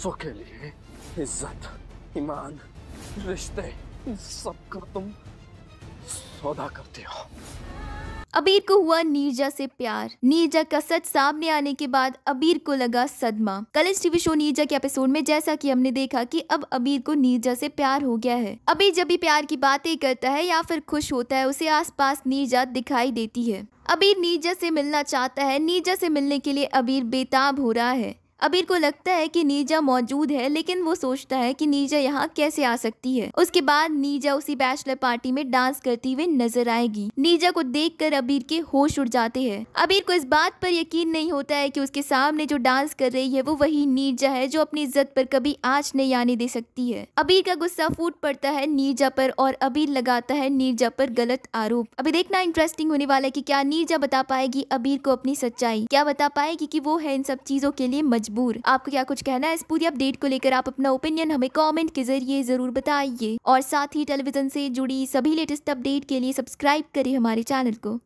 पैसों के लिए इज्जत ईमान रिश्ते सबका तुम सौदा करते हो अबीर को हुआ नीरजा से प्यार नीरजा का सच सामने आने के बाद अबीर को लगा सदमा कल इस टीवी शो नीरजा के एपिसोड में जैसा कि हमने देखा कि अब अबीर को नीरजा से प्यार हो गया है अबीर जब भी प्यार की बातें करता है या फिर खुश होता है उसे आसपास नीरजा दिखाई देती है अबीर नीरजा से मिलना चाहता है नीरजा से मिलने के लिए अबीर बेताब हो रहा है अबीर को लगता है कि नीजा मौजूद है लेकिन वो सोचता है कि नीजा यहाँ कैसे आ सकती है उसके बाद नीजा उसी बैचलर पार्टी में डांस करती हुई नजर आएगी नीजा को देख अबीर के होश उड़ जाते हैं अबीर को इस बात पर यकीन नहीं होता है की उसके सामने जो डांस कर रही है वो वही नीजा है जो अपनी इज्जत पर कभी आज नहीं आने दे सकती है अबीर का गुस्सा फूट पड़ता है नीजा पर और अबीर लगाता है नीजा पर गलत आरोप अभी देखना इंटरेस्टिंग होने वाला है की क्या नीजा बता पाएगी अबीर को अपनी सच्चाई क्या बता पाएगी की वो है इन सब चीजों के लिए मजबूर मजबूर आपको क्या कुछ कहना है इस पूरी अपडेट को लेकर आप अपना ओपिनियन हमें कॉमेंट के जरिए जरूर बताइए और साथ ही टेलीविजन से जुड़ी सभी लेटेस्ट अपडेट के लिए सब्सक्राइब करें हमारे चैनल को